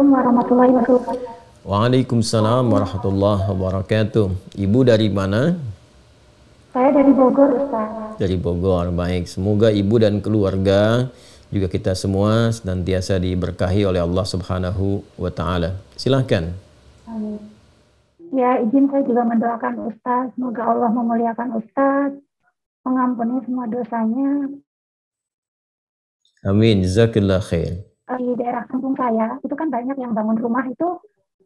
Assalamualaikum warahmatullahi wabarakatuh. Waalaikumsalam warahmatullahi wabarakatuh. Ibu dari mana? Saya dari Bogor, Ustaz. Dari Bogor, baik. Semoga ibu dan keluarga juga kita semua senantiasa diberkahi oleh Allah Subhanahu wa taala. Silahkan. Amin. Ya, izin saya juga mendoakan Ustaz, semoga Allah memuliakan Ustaz, mengampuni semua dosanya. Amin, jazakallah khair di daerah kampung saya itu kan banyak yang bangun rumah itu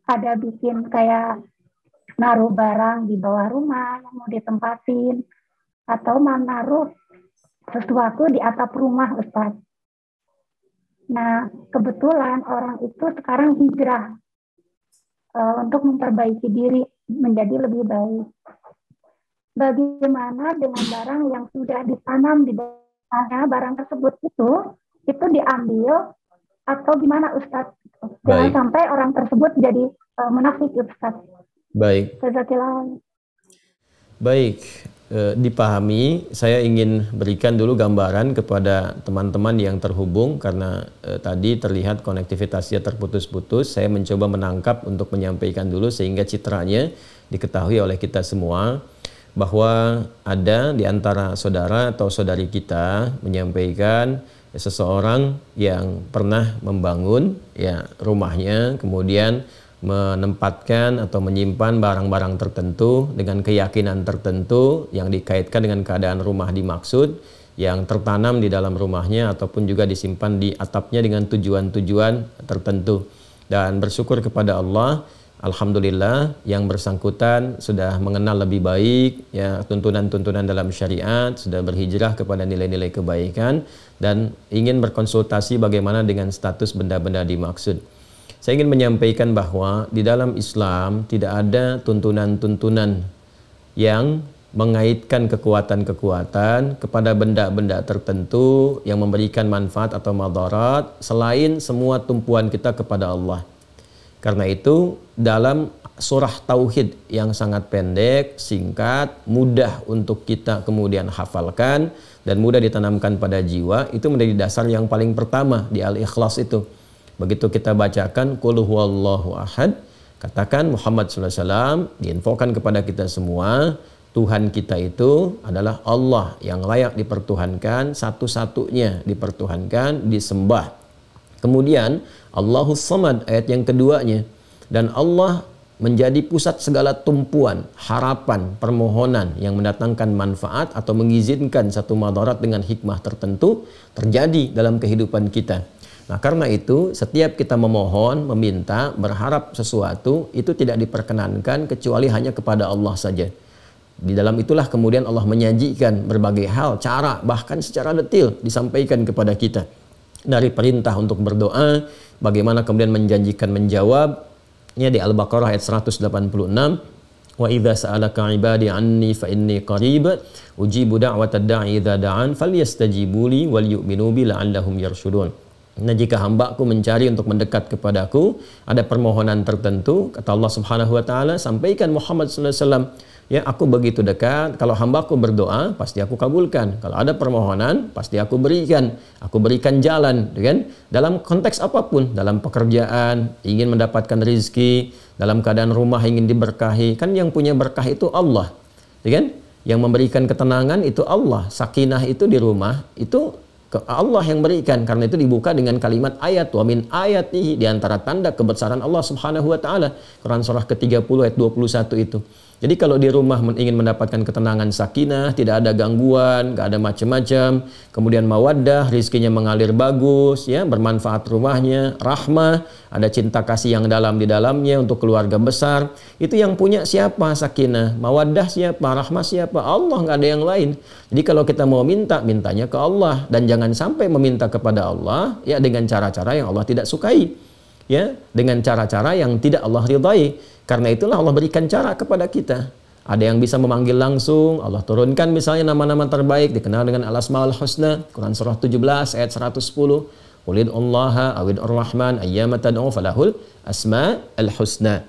ada bikin kayak naruh barang di bawah rumah yang mau ditempatin atau mau naruh sesuatu di atap rumah Ustaz. Nah, kebetulan orang itu sekarang hijrah uh, untuk memperbaiki diri menjadi lebih baik. Bagaimana dengan barang yang sudah ditanam di bawahnya, barang tersebut itu itu diambil atau gimana Ustadz? Jangan sampai orang tersebut jadi uh, munafik Ustadz. Baik. Baik, e, dipahami. Saya ingin berikan dulu gambaran kepada teman-teman yang terhubung karena e, tadi terlihat konektivitasnya terputus-putus. Saya mencoba menangkap untuk menyampaikan dulu sehingga citranya diketahui oleh kita semua bahwa ada di antara saudara atau saudari kita menyampaikan Ya, seseorang yang pernah membangun ya rumahnya kemudian menempatkan atau menyimpan barang-barang tertentu dengan keyakinan tertentu yang dikaitkan dengan keadaan rumah dimaksud yang tertanam di dalam rumahnya ataupun juga disimpan di atapnya dengan tujuan-tujuan tertentu dan bersyukur kepada Allah Alhamdulillah yang bersangkutan sudah mengenal lebih baik ya tuntunan-tuntunan dalam syariat, sudah berhijrah kepada nilai-nilai kebaikan dan ingin berkonsultasi bagaimana dengan status benda-benda dimaksud. Saya ingin menyampaikan bahwa di dalam Islam tidak ada tuntunan-tuntunan yang mengaitkan kekuatan-kekuatan kepada benda-benda tertentu yang memberikan manfaat atau madarat selain semua tumpuan kita kepada Allah. Karena itu dalam surah tauhid yang sangat pendek, singkat, mudah untuk kita kemudian hafalkan dan mudah ditanamkan pada jiwa itu menjadi dasar yang paling pertama di al-ikhlas itu. Begitu kita bacakan qul huwallahu ahad, katakan Muhammad sallallahu alaihi wasallam diinfokan kepada kita semua Tuhan kita itu adalah Allah yang layak dipertuhankan, satu-satunya dipertuhankan, disembah Kemudian Allahus Samad ayat yang keduanya dan Allah menjadi pusat segala tumpuan, harapan, permohonan yang mendatangkan manfaat atau mengizinkan satu madarat dengan hikmah tertentu terjadi dalam kehidupan kita. Nah, karena itu setiap kita memohon, meminta, berharap sesuatu itu tidak diperkenankan kecuali hanya kepada Allah saja. Di dalam itulah kemudian Allah menyajikan berbagai hal, cara, bahkan secara detail disampaikan kepada kita dari perintah untuk berdoa, bagaimana kemudian menjanjikan menjawabnya di Al-Baqarah ayat 186. Wa idza sa'alaka 'ibadi 'anni fa inni qarib ujibu da'watad da'i idza da'an falyastajibuli wal yu'minu bi la'allahum yarshudun. Nah jika hambaku mencari untuk mendekat kepadaku, ada permohonan tertentu, kata Allah subhanahu wa ta'ala, sampaikan Muhammad SAW, ya aku begitu dekat, kalau hambaku berdoa, pasti aku kabulkan. Kalau ada permohonan, pasti aku berikan. Aku berikan jalan, kan? Dalam konteks apapun, dalam pekerjaan, ingin mendapatkan rizki, dalam keadaan rumah ingin diberkahi, kan yang punya berkah itu Allah, kan? Yang memberikan ketenangan itu Allah, sakinah itu di rumah, itu Allah yang berikan karena itu dibuka dengan kalimat ayat wa min ayatihi di antara tanda kebesaran Allah Subhanahu wa taala Quran surah ke-30 ayat 21 itu jadi kalau di rumah ingin mendapatkan ketenangan sakinah, tidak ada gangguan, nggak ada macam-macam, kemudian mawaddah, rizkinya mengalir bagus, ya bermanfaat rumahnya, rahmah, ada cinta kasih yang dalam di dalamnya untuk keluarga besar, itu yang punya siapa sakinah, mawaddah siapa, rahmah siapa, Allah nggak ada yang lain. Jadi kalau kita mau minta, mintanya ke Allah dan jangan sampai meminta kepada Allah ya dengan cara-cara yang Allah tidak sukai ya dengan cara-cara yang tidak Allah ridhai. Karena itulah Allah berikan cara kepada kita. Ada yang bisa memanggil langsung, Allah turunkan misalnya nama-nama terbaik dikenal dengan Al-Asmaul Husna, Quran surah 17 ayat 110. Qulid Allah awid ar-Rahman ayyama falahul asma al-husna.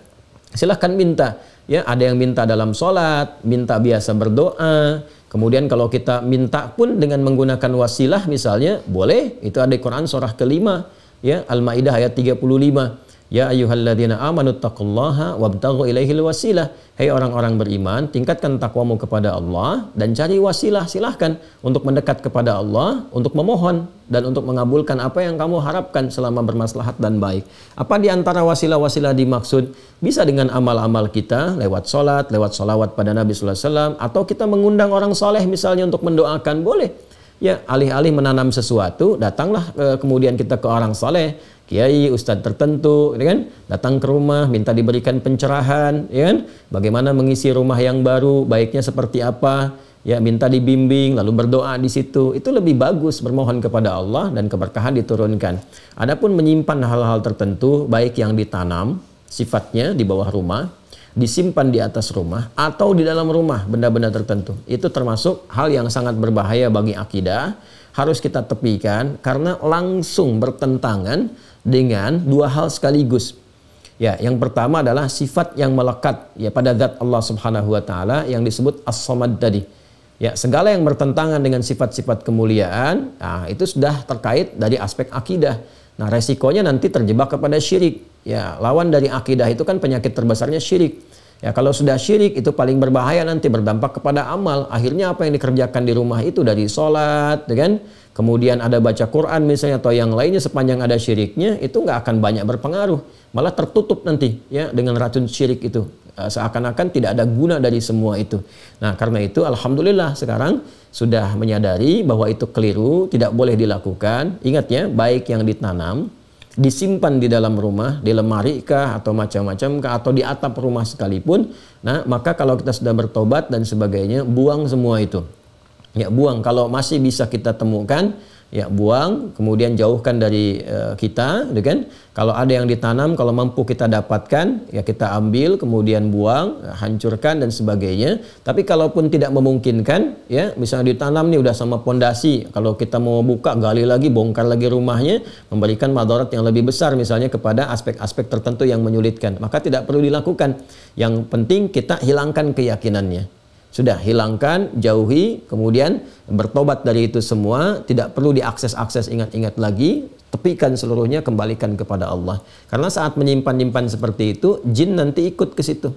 Silahkan minta. Ya, ada yang minta dalam sholat, minta biasa berdoa. Kemudian kalau kita minta pun dengan menggunakan wasilah misalnya, boleh. Itu ada di Quran surah kelima ya Al-Maidah ayat 35. Ya ayyuhalladzina amanu taqullaha wabtaghu ilaihil wasilah. Hei orang-orang beriman, tingkatkan takwamu kepada Allah dan cari wasilah silahkan untuk mendekat kepada Allah, untuk memohon dan untuk mengabulkan apa yang kamu harapkan selama bermaslahat dan baik. Apa di antara wasilah-wasilah dimaksud? Bisa dengan amal-amal kita lewat sholat, lewat sholawat pada Nabi Sallallahu Alaihi Wasallam atau kita mengundang orang soleh misalnya untuk mendoakan, boleh Ya, alih-alih menanam sesuatu, datanglah e, kemudian kita ke orang saleh, kiai, ustadz tertentu, ya kan? Datang ke rumah, minta diberikan pencerahan, ya kan? Bagaimana mengisi rumah yang baru, baiknya seperti apa? Ya, minta dibimbing, lalu berdoa di situ. Itu lebih bagus bermohon kepada Allah dan keberkahan diturunkan. Adapun menyimpan hal-hal tertentu, baik yang ditanam sifatnya di bawah rumah disimpan di atas rumah atau di dalam rumah benda-benda tertentu. Itu termasuk hal yang sangat berbahaya bagi akidah, harus kita tepikan karena langsung bertentangan dengan dua hal sekaligus. Ya, yang pertama adalah sifat yang melekat ya pada zat Allah Subhanahu wa taala yang disebut as-samad tadi. Ya, segala yang bertentangan dengan sifat-sifat kemuliaan, nah, itu sudah terkait dari aspek akidah. Nah, resikonya nanti terjebak kepada syirik Ya, lawan dari akidah itu kan penyakit terbesarnya syirik. Ya, kalau sudah syirik itu paling berbahaya nanti berdampak kepada amal. Akhirnya apa yang dikerjakan di rumah itu dari sholat, ya kan? Kemudian ada baca Quran misalnya atau yang lainnya sepanjang ada syiriknya itu nggak akan banyak berpengaruh, malah tertutup nanti ya dengan racun syirik itu. Ya, seakan-akan tidak ada guna dari semua itu. Nah karena itu alhamdulillah sekarang sudah menyadari bahwa itu keliru, tidak boleh dilakukan. Ingatnya baik yang ditanam disimpan di dalam rumah, di lemari kah atau macam-macam kah atau di atap rumah sekalipun, nah maka kalau kita sudah bertobat dan sebagainya, buang semua itu. Ya buang kalau masih bisa kita temukan, ya buang, kemudian jauhkan dari uh, kita, gitu kan? Kalau ada yang ditanam, kalau mampu kita dapatkan, ya kita ambil, kemudian buang, hancurkan dan sebagainya. Tapi kalaupun tidak memungkinkan, ya misalnya ditanam nih udah sama pondasi, kalau kita mau buka gali lagi, bongkar lagi rumahnya, memberikan madarat yang lebih besar misalnya kepada aspek-aspek tertentu yang menyulitkan, maka tidak perlu dilakukan. Yang penting kita hilangkan keyakinannya. Sudah hilangkan, jauhi, kemudian bertobat dari itu semua, tidak perlu diakses-akses ingat-ingat lagi, tepikan seluruhnya kembalikan kepada Allah. Karena saat menyimpan-nyimpan seperti itu, jin nanti ikut ke situ.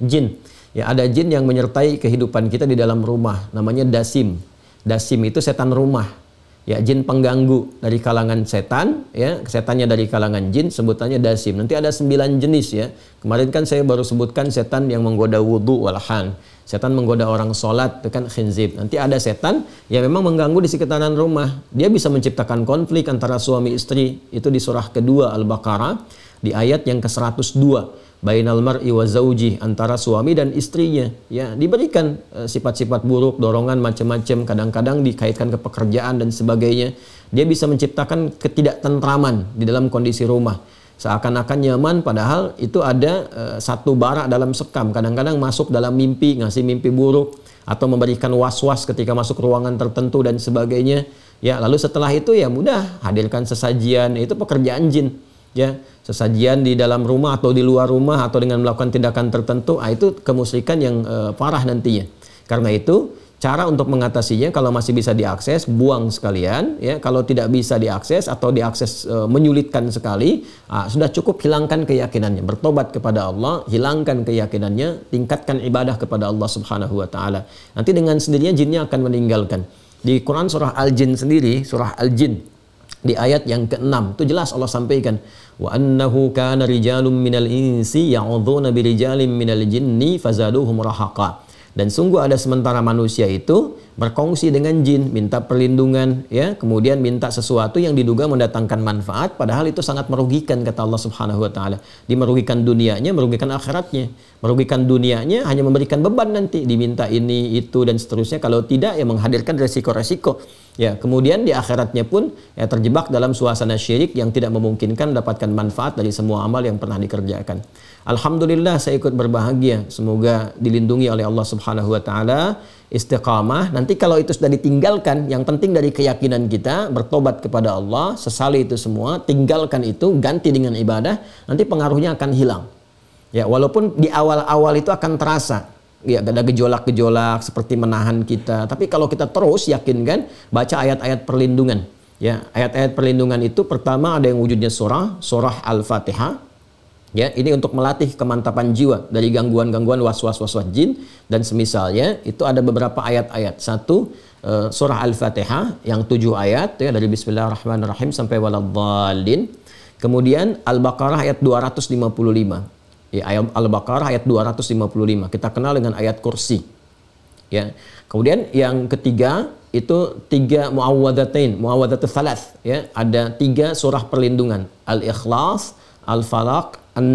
Jin. Ya, ada jin yang menyertai kehidupan kita di dalam rumah, namanya dasim. Dasim itu setan rumah ya jin pengganggu dari kalangan setan ya setannya dari kalangan jin sebutannya dasim nanti ada sembilan jenis ya kemarin kan saya baru sebutkan setan yang menggoda wudhu walahan setan menggoda orang sholat itu kan khinzib nanti ada setan yang memang mengganggu di sekitaran rumah dia bisa menciptakan konflik antara suami istri itu di surah kedua al-baqarah di ayat yang ke-102 bainal mar'i wa zauji antara suami dan istrinya ya diberikan eh, sifat-sifat buruk dorongan macam-macam kadang-kadang dikaitkan ke pekerjaan dan sebagainya dia bisa menciptakan ketidaktentraman di dalam kondisi rumah seakan-akan nyaman padahal itu ada uh, satu bara dalam sekam kadang-kadang masuk dalam mimpi ngasih mimpi buruk atau memberikan was-was ketika masuk ruangan tertentu dan sebagainya ya lalu setelah itu ya mudah hadirkan sesajian itu pekerjaan jin ya sesajian di dalam rumah atau di luar rumah atau dengan melakukan tindakan tertentu ah itu kemusyrikan yang e, parah nantinya karena itu cara untuk mengatasinya kalau masih bisa diakses buang sekalian ya kalau tidak bisa diakses atau diakses e, menyulitkan sekali ah, sudah cukup hilangkan keyakinannya bertobat kepada Allah hilangkan keyakinannya tingkatkan ibadah kepada Allah Subhanahu wa taala nanti dengan sendirinya jinnya akan meninggalkan di Quran surah Al-Jin sendiri surah Al-Jin di ayat yang ke-6 itu jelas Allah sampaikan wa annahu kana rijalun minal insi ya'udzuuna birijalin minal jinni fazaduhum rahaqa dan sungguh ada sementara manusia itu berkongsi dengan jin, minta perlindungan, ya, kemudian minta sesuatu yang diduga mendatangkan manfaat, padahal itu sangat merugikan kata Allah Subhanahu wa taala. Dimerugikan dunianya, merugikan akhiratnya. Merugikan dunianya hanya memberikan beban nanti, diminta ini, itu dan seterusnya. Kalau tidak ya menghadirkan resiko-resiko. Ya, kemudian di akhiratnya pun ya terjebak dalam suasana syirik yang tidak memungkinkan mendapatkan manfaat dari semua amal yang pernah dikerjakan. Alhamdulillah saya ikut berbahagia. Semoga dilindungi oleh Allah Subhanahu wa taala istiqamah dan Nanti kalau itu sudah ditinggalkan, yang penting dari keyakinan kita bertobat kepada Allah, sesali itu semua, tinggalkan itu, ganti dengan ibadah, nanti pengaruhnya akan hilang. Ya, walaupun di awal-awal itu akan terasa. Ya, ada gejolak-gejolak seperti menahan kita, tapi kalau kita terus yakinkan, baca ayat-ayat perlindungan. Ya, ayat-ayat perlindungan itu pertama ada yang wujudnya surah, surah Al-Fatihah, Ya, ini untuk melatih kemantapan jiwa dari gangguan-gangguan was-was was jin dan semisalnya itu ada beberapa ayat-ayat. Satu eh, surah Al-Fatihah yang tujuh ayat ya dari Bismillahirrahmanirrahim sampai waladhdallin. Kemudian Al-Baqarah ayat 255. Ya, ayat Al-Baqarah ayat 255. Kita kenal dengan ayat kursi. Ya. Kemudian yang ketiga itu tiga muawwadatain, muawwadatul thalath ya. Ada tiga surah perlindungan, Al-Ikhlas, Al-Falaq, an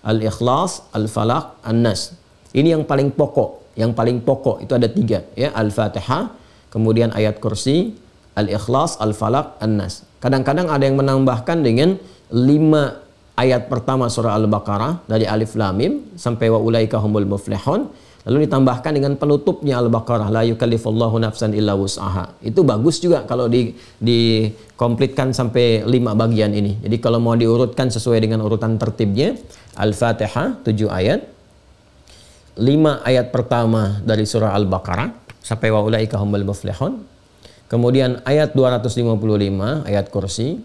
Al-Ikhlas, Al-Falaq, an Ini yang paling pokok. Yang paling pokok itu ada tiga. Ya, Al-Fatihah, kemudian ayat kursi, Al-Ikhlas, Al-Falaq, an Kadang-kadang ada yang menambahkan dengan lima ayat pertama surah Al-Baqarah dari Alif Lam Mim sampai wa ulaika humul muflihun lalu ditambahkan dengan penutupnya Al-Baqarah la yukallifullahu nafsan illa wus'aha. Itu bagus juga kalau di dikomplitkan sampai lima bagian ini. Jadi kalau mau diurutkan sesuai dengan urutan tertibnya Al-Fatihah 7 ayat 5 ayat pertama dari surah Al-Baqarah sampai wa ulaika humul muflihun. Kemudian ayat 255 ayat kursi.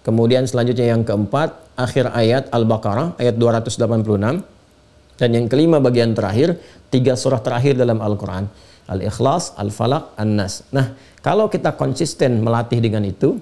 Kemudian selanjutnya yang keempat akhir ayat Al-Baqarah ayat 286 dan yang kelima bagian terakhir tiga surah terakhir dalam Al-Qur'an Al-Ikhlas, Al-Falaq, An-Nas. Nah, kalau kita konsisten melatih dengan itu,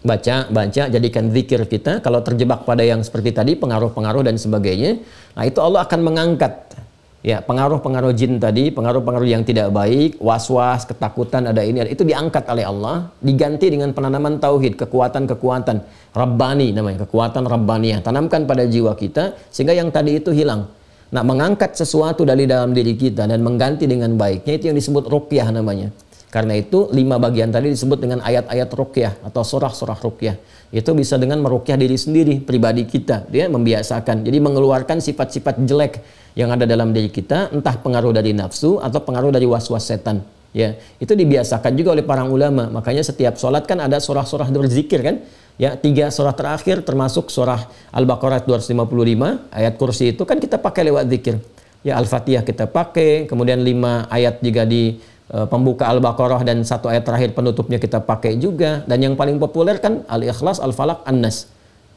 baca, baca, jadikan zikir kita, kalau terjebak pada yang seperti tadi, pengaruh-pengaruh dan sebagainya, nah itu Allah akan mengangkat ya pengaruh-pengaruh jin tadi, pengaruh-pengaruh yang tidak baik, was-was, ketakutan ada ini ada itu diangkat oleh Allah, diganti dengan penanaman tauhid, kekuatan-kekuatan rabbani namanya, kekuatan rabbani yang Tanamkan pada jiwa kita sehingga yang tadi itu hilang. Nah, mengangkat sesuatu dari dalam diri kita dan mengganti dengan baiknya itu yang disebut ruqyah namanya. Karena itu lima bagian tadi disebut dengan ayat-ayat ruqyah atau surah-surah ruqyah. Itu bisa dengan meruqyah diri sendiri, pribadi kita, dia membiasakan. Jadi mengeluarkan sifat-sifat jelek yang ada dalam diri kita, entah pengaruh dari nafsu atau pengaruh dari was-was setan. Ya, itu dibiasakan juga oleh para ulama. Makanya setiap sholat kan ada surah-surah berzikir kan. Ya, tiga surah terakhir termasuk surah Al-Baqarah 255 ayat kursi itu kan kita pakai lewat zikir. Ya Al-Fatihah kita pakai, kemudian lima ayat juga di eh, pembuka Al-Baqarah dan satu ayat terakhir penutupnya kita pakai juga. Dan yang paling populer kan Al-Ikhlas, Al-Falaq, An-Nas. al ikhlas al falak al an nas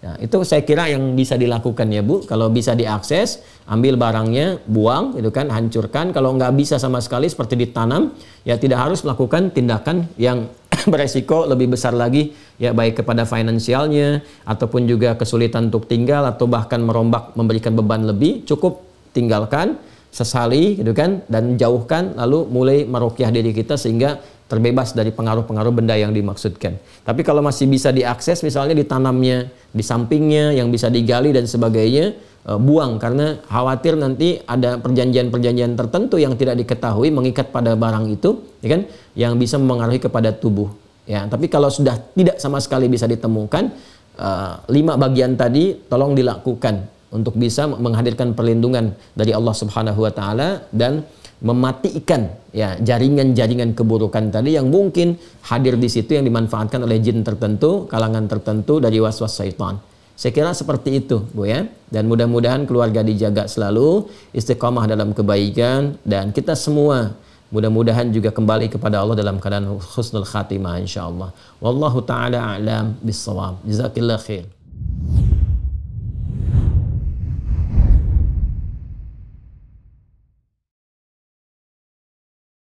Ya, itu saya kira yang bisa dilakukan ya Bu. Kalau bisa diakses, ambil barangnya, buang, itu kan, hancurkan. Kalau nggak bisa sama sekali seperti ditanam, ya tidak harus melakukan tindakan yang beresiko lebih besar lagi ya baik kepada finansialnya ataupun juga kesulitan untuk tinggal atau bahkan merombak memberikan beban lebih cukup tinggalkan sesali gitu kan dan jauhkan lalu mulai merukyah diri kita sehingga terbebas dari pengaruh-pengaruh benda yang dimaksudkan. Tapi kalau masih bisa diakses, misalnya ditanamnya, di sampingnya, yang bisa digali dan sebagainya, eh, buang karena khawatir nanti ada perjanjian-perjanjian tertentu yang tidak diketahui mengikat pada barang itu, ya kan, yang bisa mempengaruhi kepada tubuh. Ya, tapi kalau sudah tidak sama sekali bisa ditemukan, eh, lima bagian tadi tolong dilakukan untuk bisa menghadirkan perlindungan dari Allah Subhanahu Wa Taala dan mematikan ya jaringan-jaringan keburukan tadi yang mungkin hadir di situ yang dimanfaatkan oleh jin tertentu, kalangan tertentu dari was-was syaitan. Saya kira seperti itu, Bu ya. Dan mudah-mudahan keluarga dijaga selalu, istiqomah dalam kebaikan dan kita semua mudah-mudahan juga kembali kepada Allah dalam keadaan husnul khatimah insyaallah. Wallahu taala a'lam bissawab. Jazakillahu khair.